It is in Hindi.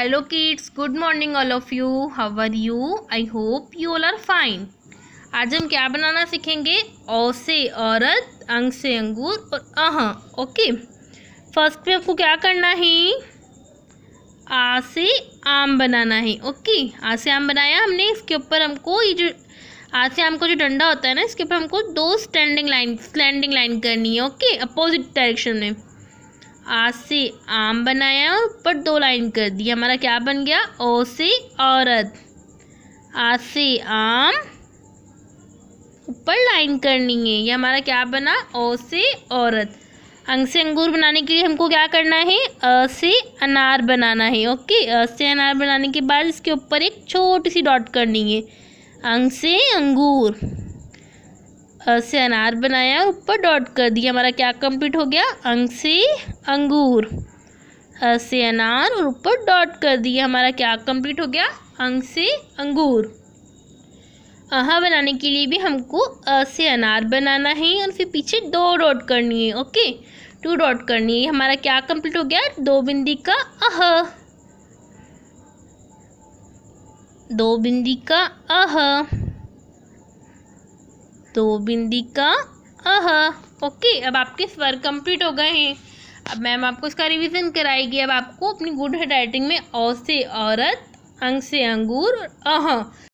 hello kids good morning all of you how are you I hope you all are fine आज हम क्या बनाना सीखेंगे औ से औरत अंग से अंगूर और अह ओके फर्स्ट में आपको क्या करना है आ से आम बनाना है ओके आ से आम बनाया हमने इसके ऊपर हमको ये जो आ से आम का जो डंडा होता है ना इसके ऊपर हमको दो स्टैंडिंग लाइन स्टैंडिंग लाइन करनी है ओके अपोजिट डायरेक्शन में आ से आम बनाया और ऊपर दो लाइन कर दी हमारा क्या बन गया ओ से औरत आ से आम ऊपर लाइन करनी है ये हमारा क्या बना ओ से औरत अंग से अंगूर बनाने के लिए हमको क्या करना है अ से अनार बनाना है ओके अ से अनार बनाने के बाद इसके ऊपर एक छोटी सी डॉट करनी है अंग से अंगूर से अनार बनाया और ऊपर डॉट कर दिया हमारा क्या कंप्लीट हो गया अंग से अंगूर अ से अनार और ऊपर डॉट कर दिया हमारा क्या कंप्लीट हो गया अंग से अंगूर अहा बनाने के लिए भी हमको अ से अनार बनाना है और फिर पीछे दो डॉट करनी है ओके टू डॉट करनी है हमारा क्या कंप्लीट हो गया दो बिंदी का अह दो बिंदी का अह तो बिंदी का अह ओके अब आपके स्वर कंप्लीट हो गए हैं अब मैम आपको इसका रिवीजन कराएगी अब आपको अपनी गुड हैंड राइटिंग में औ से औरत अंग से अंगूर और अह